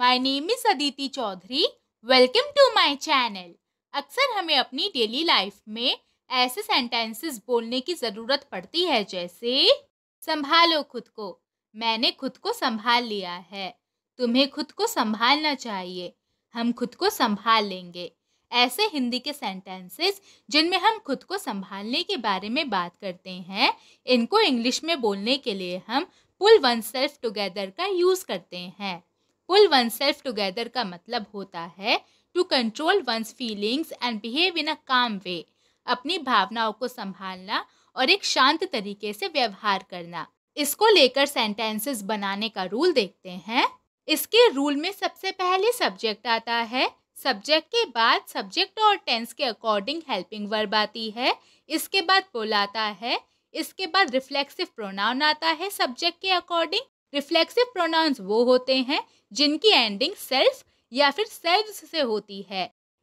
My name is Aditi Chaudhary welcome to my channel अक्सर हमें अपनी डेली लाइफ में ऐसे सेंटेंसेस बोलने की ज़रूरत पड़ती है जैसे संभालो खुद को मैंने खुद को संभाल लिया है तुम्हें खुद को संभालना चाहिए हम खुद को संभाल लेंगे ऐसे हिंदी के सेंटेंसेस जिनमें हम खुद को संभालने के बारे में बात करते हैं इनको इंग्लिश में बोलने के लिए हम पुल वन सेल्फ टुगेदर का यूज़ करते हैं पुल वन सेल्फ टुगेदर का मतलब होता है to control one's feelings and behave in a calm way अपनी भावनाओं को संभालना और एक शांत तरीके से व्यवहार करना इसको लेकर सेंटेंसेस बनाने का रूल देखते हैं इसके रूल में सबसे पहले सब्जेक्ट आता है सब्जेक्ट के बाद सब्जेक्ट और टेंस के अकॉर्डिंग हेल्पिंग वर्ब आती है इसके बाद पुल आता है इसके बाद रिफ्लेक्सिव प्रोनाउन आता है सब्जेक्ट के अकॉर्डिंग रिफ्लेक्सिव प्रोनाउंस वो होते हैं जिनकी एंडिंग सेल्फ या फिर सेल्फ से होती है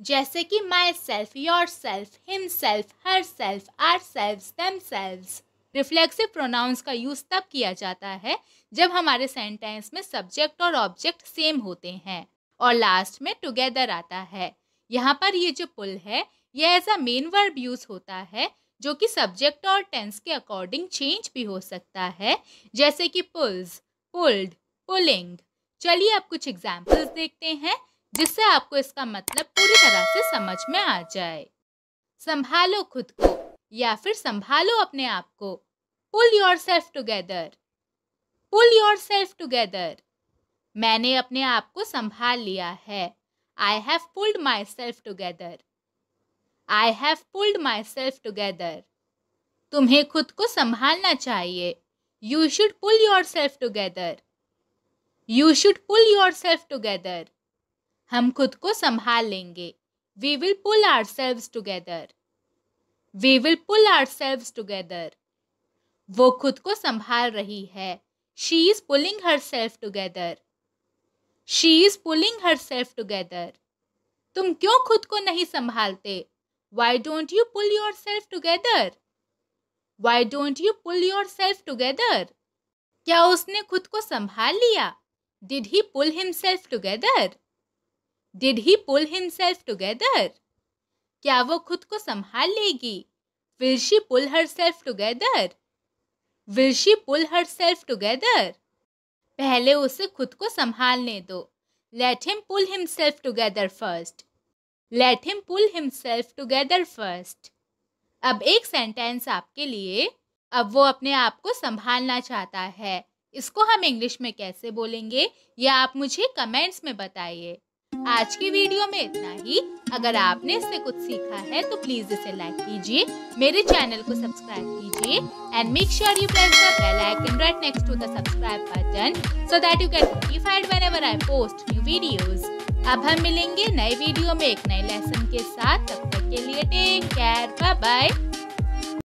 जैसे कि myself yourself himself herself ourself themself reflexive pronouns का यूज़ तब किया जाता है जब हमारे सेंटेंस में सब्जेक्ट और ऑब्जेक्ट सेम होते हैं और लास्ट में टुगेदर आता है यहाँ पर ये जो पुल है ये as a main verb use होता है जो कि सब्जेक्ट और टेंस के अकॉर्डिंग चेंज भी हो सकता है जैसे कि पुल्स पुल्ड पुलिंग चलिए अब कुछ एग्जाम्पल्स देखते हैं जिससे आपको इसका मतलब पूरी तरह से समझ में आ जाए संभालो खुद को या फिर संभालो अपने आप को pull yourself together pull yourself together मैंने अपने आप को संभाल लिया है I have pulled myself together I have pulled myself together तुम्हें खुद को संभालना चाहिए You should pull yourself together. You should pull yourself together. हम खुद को संभाल लेंगे We will pull ourselves together. We will pull ourselves together. वो खुद को संभाल रही है She is pulling herself together. She is pulling herself together. तुम क्यों खुद को नहीं संभालते Why don't you pull yourself together? Why don't you pull yourself together क्या उसने खुद को संभाल लिया did he pull himself together did he pull himself together क्या वो खुद को संभाल लेगी will she pull herself together will she pull herself together पहले उसे खुद को संभालने दो let him pull himself together first let him pull himself together first अब एक सेंटेंस आपके लिए अब वो अपने आप को संभालना चाहता है इसको हम इंग्लिश में कैसे बोलेंगे या आप मुझे कमेंट्स में बताइए आज की वीडियो में इतना ही अगर आपने इससे कुछ सीखा है तो प्लीज इसे लाइक कीजिए मेरे चैनल को सब्सक्राइब कीजिए and make sure you press the bell icon right next to the subscribe button so that you get notified whenever I post new videos अब हम मिलेंगे नए वीडियो में एक नए लेसन के साथ तब तक के लिए टेक केयर बाय बाय